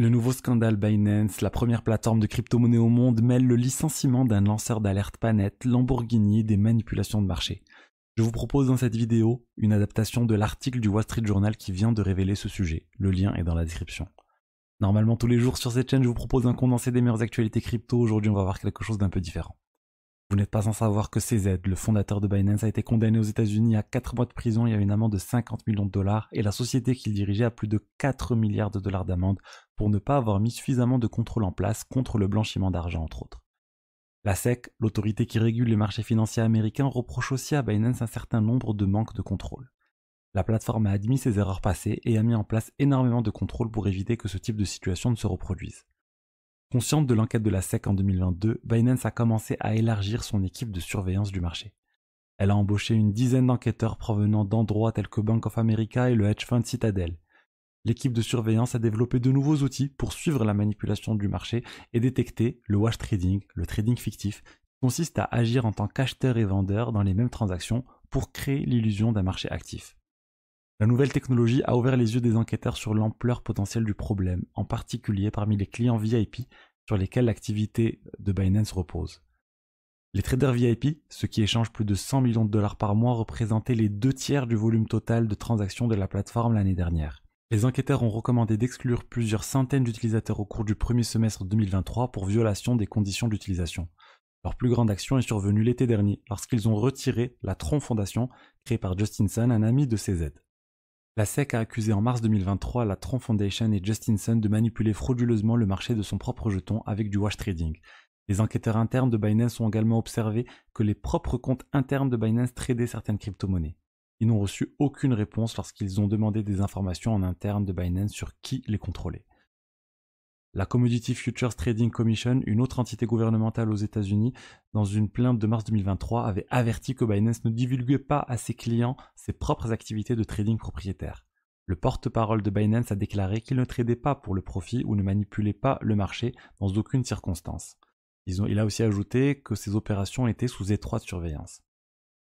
Le nouveau scandale Binance, la première plateforme de crypto-monnaie au monde, mêle le licenciement d'un lanceur d'alerte panette Lamborghini des manipulations de marché. Je vous propose dans cette vidéo une adaptation de l'article du Wall Street Journal qui vient de révéler ce sujet. Le lien est dans la description. Normalement tous les jours sur cette chaîne, je vous propose un condensé des meilleures actualités crypto. Aujourd'hui, on va voir quelque chose d'un peu différent. Vous n'êtes pas sans savoir que CZ, le fondateur de Binance, a été condamné aux États-Unis à 4 mois de prison et à une amende de 50 millions de dollars, et la société qu'il dirigeait à plus de 4 milliards de dollars d'amende pour ne pas avoir mis suffisamment de contrôles en place contre le blanchiment d'argent, entre autres. La SEC, l'autorité qui régule les marchés financiers américains, reproche aussi à Binance un certain nombre de manques de contrôle. La plateforme a admis ses erreurs passées et a mis en place énormément de contrôles pour éviter que ce type de situation ne se reproduise. Consciente de l'enquête de la SEC en 2022, Binance a commencé à élargir son équipe de surveillance du marché. Elle a embauché une dizaine d'enquêteurs provenant d'endroits tels que Bank of America et le hedge fund Citadel. L'équipe de surveillance a développé de nouveaux outils pour suivre la manipulation du marché et détecter le wash trading, le trading fictif, qui consiste à agir en tant qu'acheteur et vendeur dans les mêmes transactions pour créer l'illusion d'un marché actif. La nouvelle technologie a ouvert les yeux des enquêteurs sur l'ampleur potentielle du problème, en particulier parmi les clients VIP sur lesquels l'activité de Binance repose. Les traders VIP, ceux qui échangent plus de 100 millions de dollars par mois, représentaient les deux tiers du volume total de transactions de la plateforme l'année dernière. Les enquêteurs ont recommandé d'exclure plusieurs centaines d'utilisateurs au cours du premier semestre 2023 pour violation des conditions d'utilisation. Leur plus grande action est survenue l'été dernier lorsqu'ils ont retiré la Tron Foundation, créée par Justin Sun, un ami de CZ. La SEC a accusé en mars 2023 la Tron Foundation et Justinson de manipuler frauduleusement le marché de son propre jeton avec du wash trading. Les enquêteurs internes de Binance ont également observé que les propres comptes internes de Binance tradaient certaines crypto-monnaies. Ils n'ont reçu aucune réponse lorsqu'ils ont demandé des informations en interne de Binance sur qui les contrôlait la Commodity Futures Trading Commission, une autre entité gouvernementale aux États-Unis, dans une plainte de mars 2023, avait averti que Binance ne divulguait pas à ses clients ses propres activités de trading propriétaire. Le porte-parole de Binance a déclaré qu'il ne tradait pas pour le profit ou ne manipulait pas le marché dans aucune circonstance. il a aussi ajouté que ses opérations étaient sous étroite surveillance.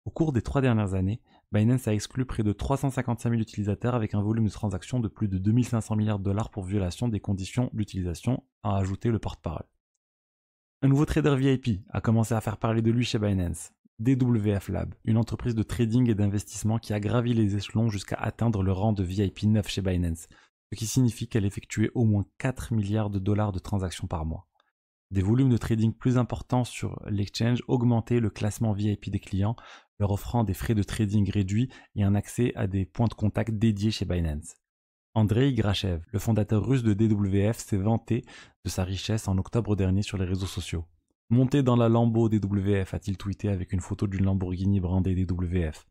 Au cours des trois dernières années, Binance a exclu près de 355 000 utilisateurs avec un volume de transactions de plus de 2500 milliards de dollars pour violation des conditions d'utilisation, a ajouté le porte-parole. Un nouveau trader VIP a commencé à faire parler de lui chez Binance, DWF Lab, une entreprise de trading et d'investissement qui a gravi les échelons jusqu'à atteindre le rang de VIP 9 chez Binance, ce qui signifie qu'elle effectuait au moins 4 milliards de dollars de transactions par mois. Des volumes de trading plus importants sur l'exchange augmentaient le classement VIP des clients, leur offrant des frais de trading réduits et un accès à des points de contact dédiés chez Binance. Andrei Grachev, le fondateur russe de DWF, s'est vanté de sa richesse en octobre dernier sur les réseaux sociaux. Monté dans la Lambo DWF, a-t-il tweeté avec une photo d'une Lamborghini brandée DWF.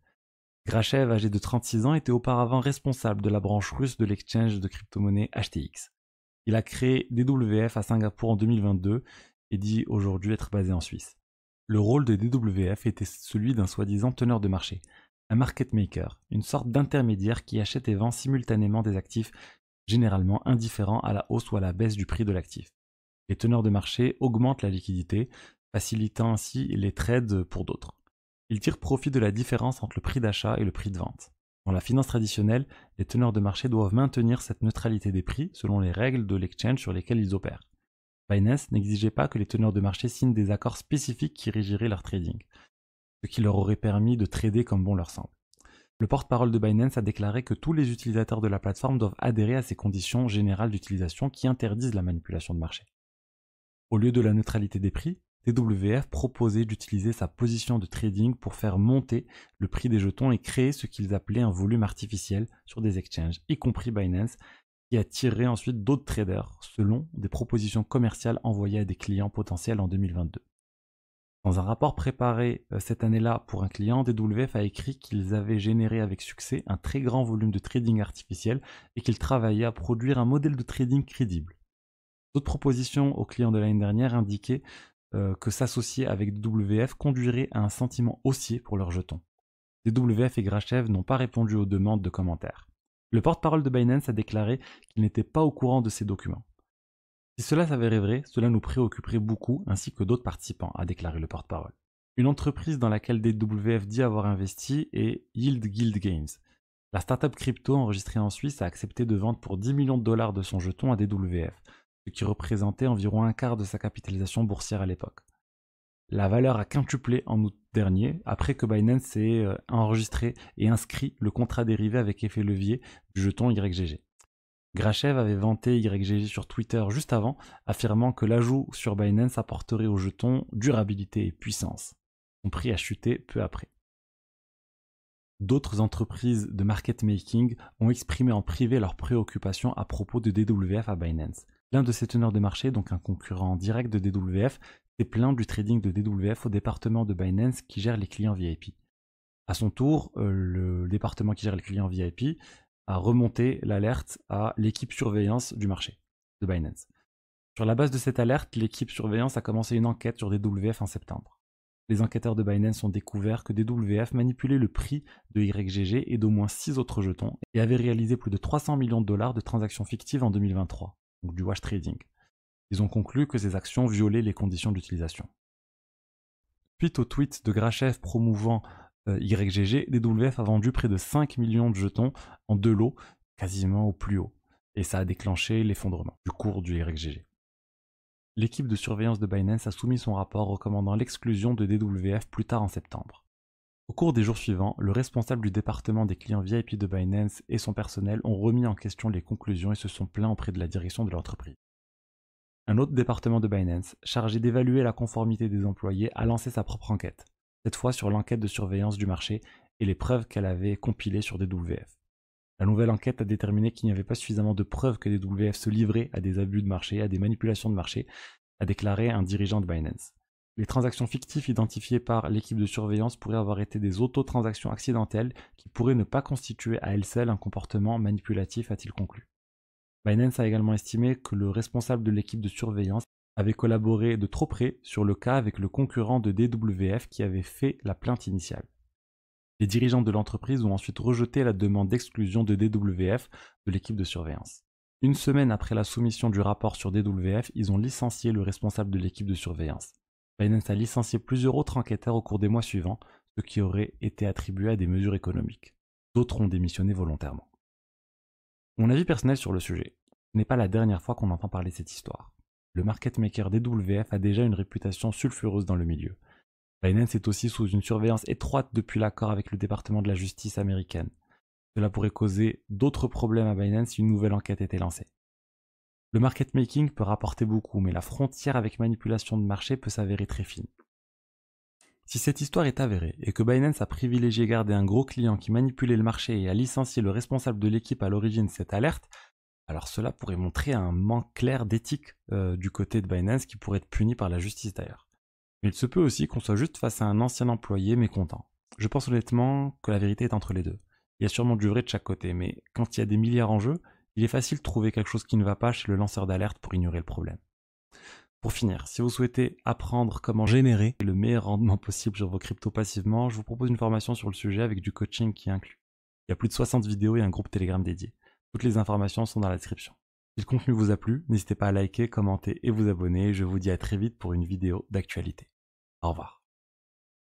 Grachev, âgé de 36 ans, était auparavant responsable de la branche russe de l'exchange de crypto monnaies HTX. Il a créé DWF à Singapour en 2022 et dit aujourd'hui être basé en Suisse. Le rôle de DWF était celui d'un soi-disant teneur de marché, un market maker, une sorte d'intermédiaire qui achète et vend simultanément des actifs généralement indifférents à la hausse ou à la baisse du prix de l'actif. Les teneurs de marché augmentent la liquidité, facilitant ainsi les trades pour d'autres. Ils tirent profit de la différence entre le prix d'achat et le prix de vente. Dans la finance traditionnelle, les teneurs de marché doivent maintenir cette neutralité des prix selon les règles de l'exchange sur lesquelles ils opèrent. Binance n'exigeait pas que les teneurs de marché signent des accords spécifiques qui régiraient leur trading, ce qui leur aurait permis de trader comme bon leur semble. Le porte-parole de Binance a déclaré que tous les utilisateurs de la plateforme doivent adhérer à ces conditions générales d'utilisation qui interdisent la manipulation de marché. Au lieu de la neutralité des prix, TWF proposait d'utiliser sa position de trading pour faire monter le prix des jetons et créer ce qu'ils appelaient un volume artificiel sur des exchanges, y compris Binance, qui attirerait ensuite d'autres traders selon des propositions commerciales envoyées à des clients potentiels en 2022. Dans un rapport préparé euh, cette année-là pour un client, DWF a écrit qu'ils avaient généré avec succès un très grand volume de trading artificiel et qu'ils travaillaient à produire un modèle de trading crédible. D'autres propositions aux clients de l'année dernière indiquaient euh, que s'associer avec DWF conduirait à un sentiment haussier pour leurs jetons. DWF et Grachev n'ont pas répondu aux demandes de commentaires. Le porte-parole de Binance a déclaré qu'il n'était pas au courant de ces documents. Si cela s'avérait vrai, cela nous préoccuperait beaucoup ainsi que d'autres participants, a déclaré le porte-parole. Une entreprise dans laquelle DWF dit avoir investi est Yield Guild Games. La startup crypto enregistrée en Suisse a accepté de vendre pour 10 millions de dollars de son jeton à DWF, ce qui représentait environ un quart de sa capitalisation boursière à l'époque. La valeur a quintuplé en août dernier, après que Binance ait euh, enregistré et inscrit le contrat dérivé avec effet levier du jeton YGG. Grachev avait vanté YGG sur Twitter juste avant, affirmant que l'ajout sur Binance apporterait au jeton durabilité et puissance. Son prix a chuté peu après. D'autres entreprises de market making ont exprimé en privé leurs préoccupations à propos de DWF à Binance. L'un de ces teneurs de marché, donc un concurrent direct de DWF, Plein du trading de DWF au département de Binance qui gère les clients VIP. À son tour, euh, le département qui gère les clients VIP a remonté l'alerte à l'équipe surveillance du marché de Binance. Sur la base de cette alerte, l'équipe surveillance a commencé une enquête sur DWF en septembre. Les enquêteurs de Binance ont découvert que DWF manipulait le prix de YGG et d'au moins 6 autres jetons et avait réalisé plus de 300 millions de dollars de transactions fictives en 2023, donc du wash trading. Ils ont conclu que ces actions violaient les conditions d'utilisation. Suite au tweet de Grachev promouvant euh, YGG, DWF a vendu près de 5 millions de jetons en deux lots, quasiment au plus haut, et ça a déclenché l'effondrement du cours du YGG. L'équipe de surveillance de Binance a soumis son rapport recommandant l'exclusion de DWF plus tard en septembre. Au cours des jours suivants, le responsable du département des clients VIP de Binance et son personnel ont remis en question les conclusions et se sont plaints auprès de la direction de l'entreprise. Un autre département de Binance, chargé d'évaluer la conformité des employés, a lancé sa propre enquête, cette fois sur l'enquête de surveillance du marché et les preuves qu'elle avait compilées sur DWF. La nouvelle enquête a déterminé qu'il n'y avait pas suffisamment de preuves que DWF se livrait à des abus de marché, à des manipulations de marché, a déclaré un dirigeant de Binance. Les transactions fictives identifiées par l'équipe de surveillance pourraient avoir été des autotransactions accidentelles qui pourraient ne pas constituer à elles seules un comportement manipulatif, a-t-il conclu. Binance a également estimé que le responsable de l'équipe de surveillance avait collaboré de trop près sur le cas avec le concurrent de DWF qui avait fait la plainte initiale. Les dirigeants de l'entreprise ont ensuite rejeté la demande d'exclusion de DWF de l'équipe de surveillance. Une semaine après la soumission du rapport sur DWF, ils ont licencié le responsable de l'équipe de surveillance. Binance a licencié plusieurs autres enquêteurs au cours des mois suivants, ce qui aurait été attribué à des mesures économiques. D'autres ont démissionné volontairement. Mon avis personnel sur le sujet. Ce n'est pas la dernière fois qu'on entend parler de cette histoire. Le market maker DWF a déjà une réputation sulfureuse dans le milieu. Binance est aussi sous une surveillance étroite depuis l'accord avec le département de la justice américaine. Cela pourrait causer d'autres problèmes à Binance si une nouvelle enquête était lancée. Le market making peut rapporter beaucoup, mais la frontière avec manipulation de marché peut s'avérer très fine. Si cette histoire est avérée et que Binance a privilégié garder un gros client qui manipulait le marché et a licencié le responsable de l'équipe à l'origine de cette alerte, alors cela pourrait montrer un manque clair d'éthique euh, du côté de Binance qui pourrait être puni par la justice d'ailleurs. Mais il se peut aussi qu'on soit juste face à un ancien employé mécontent. Je pense honnêtement que la vérité est entre les deux. Il y a sûrement du vrai de chaque côté, mais quand il y a des milliards en jeu, il est facile de trouver quelque chose qui ne va pas chez le lanceur d'alerte pour ignorer le problème. Pour finir, si vous souhaitez apprendre comment générer le meilleur rendement possible sur vos cryptos passivement, je vous propose une formation sur le sujet avec du coaching qui inclut. Il y a plus de 60 vidéos et un groupe Telegram dédié. Toutes les informations sont dans la description. Si le contenu vous a plu, n'hésitez pas à liker, commenter et vous abonner. Je vous dis à très vite pour une vidéo d'actualité. Au revoir.